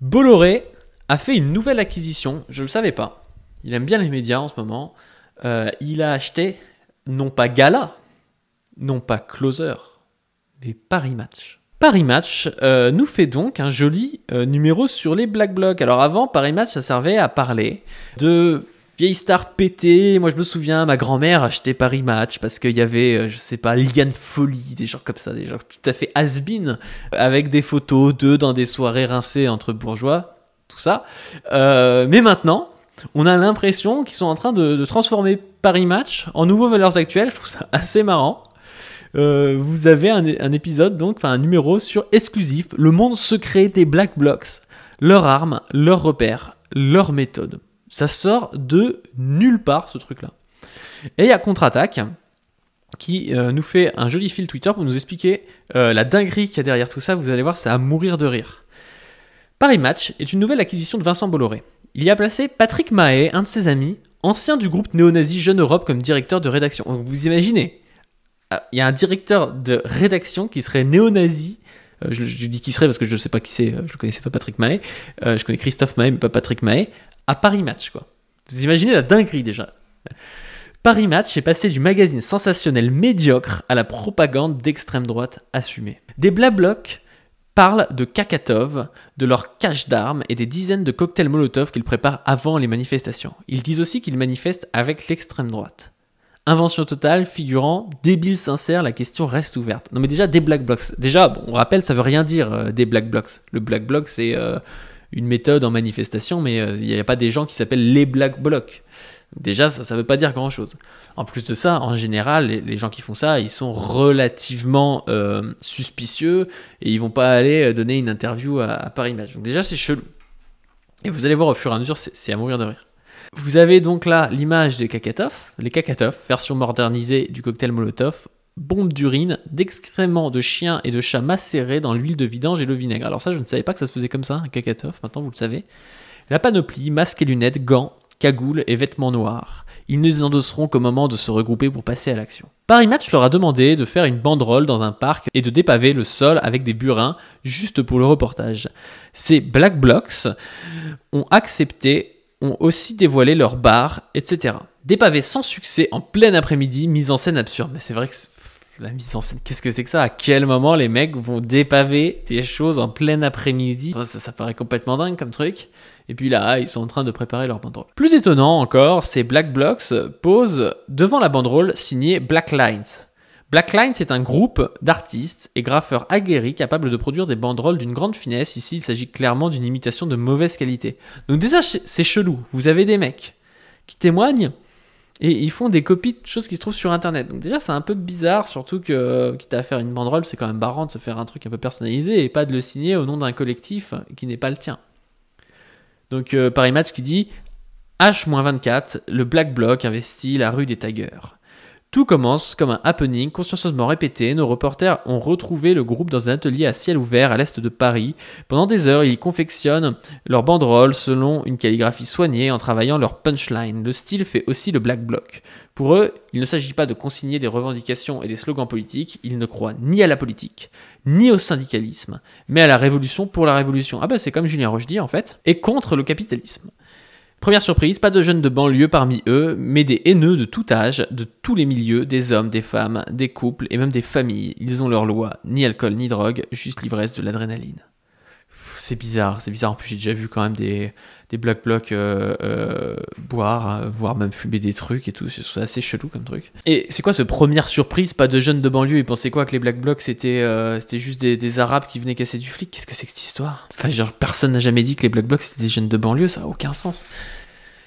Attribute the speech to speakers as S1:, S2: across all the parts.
S1: Bolloré a fait une nouvelle acquisition, je ne le savais pas. Il aime bien les médias en ce moment. Euh, il a acheté non pas Gala, non pas Closer, mais Paris Match. Paris Match euh, nous fait donc un joli euh, numéro sur les Black Blocs. Alors avant, Paris Match, ça servait à parler de vieille star pétée. Moi, je me souviens, ma grand-mère achetait Paris Match parce qu'il y avait, euh, je sais pas, Liane Folie, des gens comme ça, des gens tout à fait has euh, avec des photos d'eux dans des soirées rincées entre bourgeois, tout ça. Euh, mais maintenant, on a l'impression qu'ils sont en train de, transformer Paris Match en nouveaux valeurs actuelles. Je trouve ça assez marrant. vous avez un, épisode, donc, enfin un numéro sur exclusif, le monde secret des Black Blocks, leurs armes, leurs repères, leur méthode. Ça sort de nulle part, ce truc-là. Et il y a Contre-Attaque qui euh, nous fait un joli fil Twitter pour nous expliquer euh, la dinguerie qu'il y a derrière tout ça. Vous allez voir, c'est à mourir de rire. Paris Match est une nouvelle acquisition de Vincent Bolloré. Il y a placé Patrick Mahé, un de ses amis, ancien du groupe néo-nazi Jeune Europe, comme directeur de rédaction. vous imaginez, euh, il y a un directeur de rédaction qui serait néo-nazi euh, je, dis qui serait parce que je ne sais pas qui c'est, euh, je ne connaissais pas Patrick Mahé, euh, je connais Christophe Mahé mais pas Patrick Mahé, à Paris Match quoi. Vous imaginez la dinguerie déjà. Paris Match est passé du magazine sensationnel médiocre à la propagande d'extrême droite assumée. Des blablocs parlent de Kakatov, de leur cache d'armes et des dizaines de cocktails Molotov qu'ils préparent avant les manifestations. Ils disent aussi qu'ils manifestent avec l'extrême droite. Invention totale, figurant, débile sincère, la question reste ouverte. Non mais déjà des black blocks. Déjà, on rappelle, ça veut rien dire euh, des black blocks. Le black bloc c'est euh, une méthode en manifestation, mais euh, il n'y a pas des gens qui s'appellent les black blocks Déjà, ça ne veut pas dire grand-chose. En plus de ça, en général, les, gens qui font ça, ils sont relativement suspicieux et ils vont pas aller donner une interview à, Paris Match. Donc déjà, c'est chelou. Et vous allez voir au fur et à mesure, c'est à mourir de rire. Vous avez donc là l'image des Kakatov, les Kakatov, version modernisée du cocktail Molotov, bombe d'urine, d'excréments de chiens et de chats macérés dans l'huile de vidange et le vinaigre. Alors ça, je ne savais pas que ça se faisait comme ça, un Kakatov, maintenant vous le savez. La panoplie, masque et lunettes, gants, cagoules et vêtements noirs. Ils ne les endosseront qu'au moment de se regrouper pour passer à l'action. Paris Match leur a demandé de faire une banderole dans un parc et de dépaver le sol avec des burins juste pour le reportage. Ces Black Blocks ont accepté ont aussi dévoilé leurs bar, etc. Des sans succès en plein après-midi, mise en scène absurde. Mais c'est vrai que la mise en scène, qu'est-ce que c'est que ça À quel moment les mecs vont dépaver des choses en plein après-midi ça, ça, paraît complètement dingue comme truc. Et puis là, ils sont en train de préparer leur banderole. Plus étonnant encore, ces Black Blocks posent devant la banderole signée Black Lines. Blackline, c'est un groupe d'artistes et graffeurs aguerris capables de produire des banderoles d'une grande finesse. Ici, il s'agit clairement d'une imitation de mauvaise qualité. Donc déjà, c'est chelou. Vous avez des mecs qui témoignent et ils font des copies de choses qui se trouvent sur Internet. Donc déjà, c'est un peu bizarre, surtout que, quitte à faire une banderole, c'est quand même barrant de se faire un truc un peu personnalisé et pas de le signer au nom d'un collectif qui n'est pas le tien. Donc euh, Paris Match qui dit H-24, le Black Bloc investit la rue des taggers. Tout commence comme un happening consciencieusement répété. Nos reporters ont retrouvé le groupe dans un atelier à ciel ouvert à l'est de Paris. Pendant des heures, ils confectionnent leurs banderoles selon une calligraphie soignée en travaillant leur punchline. Le style fait aussi le black bloc. Pour eux, il ne s'agit pas de consigner des revendications et des slogans politiques. Ils ne croient ni à la politique, ni au syndicalisme, mais à la révolution pour la révolution. Ah ben c'est comme Julien dit en fait, et contre le capitalisme. Première surprise, pas de jeunes de banlieue parmi eux, mais des haineux de tout âge, de tous les milieux, des hommes, des femmes, des couples et même des familles. Ils ont leur loi, ni alcool ni drogue, juste l'ivresse de l'adrénaline c'est bizarre, c'est bizarre. En plus, j'ai déjà vu quand même des, des black blocs euh, euh, boire, euh, voire même fumer des trucs et tout. C'est assez chelou comme truc. Et c'est quoi ce première surprise Pas de jeunes de banlieue. Ils pensaient quoi que les black blocs c'était c'était juste des, arabes qui venaient casser du flic Qu'est-ce que c'est que cette histoire Enfin, genre, personne n'a jamais dit que les black blocs c'était des jeunes de banlieue. Ça a aucun sens.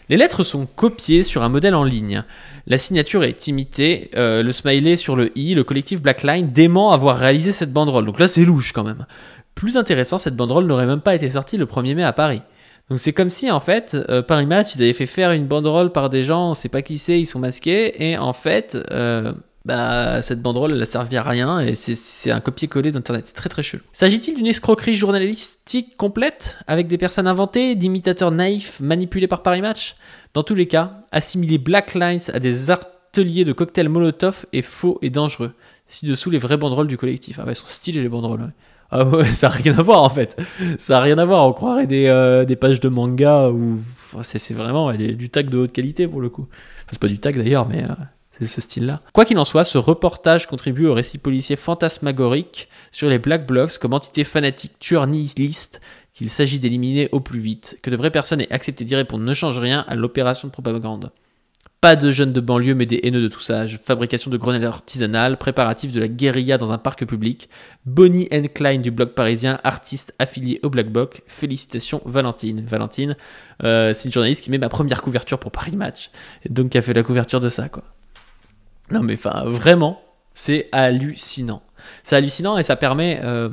S1: Les lettres sont copiées sur un modèle en ligne. La signature est imitée, le smiley sur le i, le collectif Blackline dément avoir réalisé cette banderole. Donc là, c'est louche quand même. Plus intéressant, cette banderole n'aurait même pas été sortie le 1er mai à Paris. Donc c'est comme si en fait euh, Paris Match ils avaient fait faire une banderole par des gens, on sait pas qui c'est, ils sont masqués et en fait euh, bah, cette banderole elle a servi à rien et c'est un copier-coller d'internet, c'est très très chelou. S'agit-il d'une escroquerie journalistique complète avec des personnes inventées, d'imitateurs naïfs manipulés par Paris Match Dans tous les cas, assimiler Black Lines à des ateliers de cocktails Molotov est faux et dangereux. Ci-dessous les vraies banderoles du collectif. Ah ouais, elles sont stylées les banderoles. Ah ouais, ça n'a rien à voir en fait. Ça n'a rien à voir. On croirait des, euh, des pages de manga ou. c'est vraiment du tag de haute qualité pour le coup. Enfin, c'est pas du tag d'ailleurs, mais. Euh, c'est ce style-là. Quoi qu'il en soit, ce reportage contribue au récit policier fantasmagorique sur les Black Blocs comme entité fanatique tueur nihiliste qu'il s'agit d'éliminer au plus vite, que de vraies personnes aient accepté d'y répondre ne change rien à l'opération de propagande. Pas de jeunes de banlieue, mais des haineux de tout ça. Fabrication de grenades artisanales, Préparatif de la guérilla dans un parc public. Bonnie and Klein du blog parisien, artiste affilié au Black Box. Félicitations, Valentine. Valentine, euh, c'est une journaliste qui met ma première couverture pour Paris Match. Et donc, qui a fait la couverture de ça, quoi. Non, mais enfin, vraiment, c'est hallucinant. C'est hallucinant et ça permet. Euh,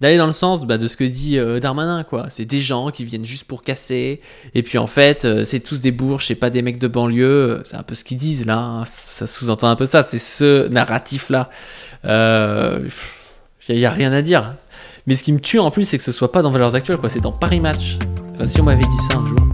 S1: d'aller dans le sens bah, de ce que dit euh, Darmanin, quoi. C'est des gens qui viennent juste pour casser, et puis en fait, euh, c'est tous des bourges et pas des mecs de banlieue. Euh, c'est un peu ce qu'ils disent là, hein. ça sous-entend un peu ça, c'est ce narratif-là. Il n'y a, rien à dire. Mais ce qui me tue en plus, c'est que ce soit pas dans Valeurs Actuelles, quoi. C'est dans Paris Match. Enfin, si on m'avait dit ça un jour.